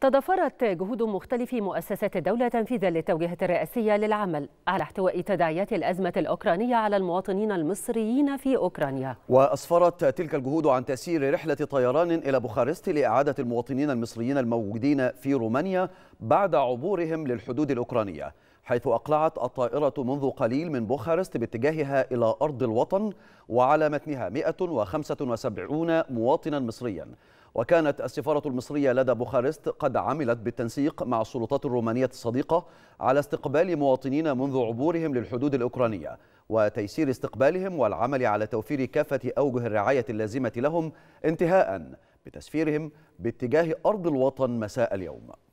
تضافرت جهود مختلف مؤسسات الدولة تنفيذا للتوجيهات الرئاسية للعمل على احتواء تداعيات الأزمة الأوكرانية على المواطنين المصريين في أوكرانيا وأسفرت تلك الجهود عن تسيير رحلة طيران إلى بوخارست لإعادة المواطنين المصريين الموجودين في رومانيا بعد عبورهم للحدود الأوكرانية حيث أقلعت الطائرة منذ قليل من بوخارست باتجاهها إلى أرض الوطن وعلى متنها 175 مواطنا مصريا وكانت السفارة المصرية لدى بوخارست قد عملت بالتنسيق مع السلطات الرومانية الصديقة على استقبال مواطنين منذ عبورهم للحدود الأوكرانية وتيسير استقبالهم والعمل على توفير كافة أوجه الرعاية اللازمة لهم انتهاء بتسفيرهم باتجاه أرض الوطن مساء اليوم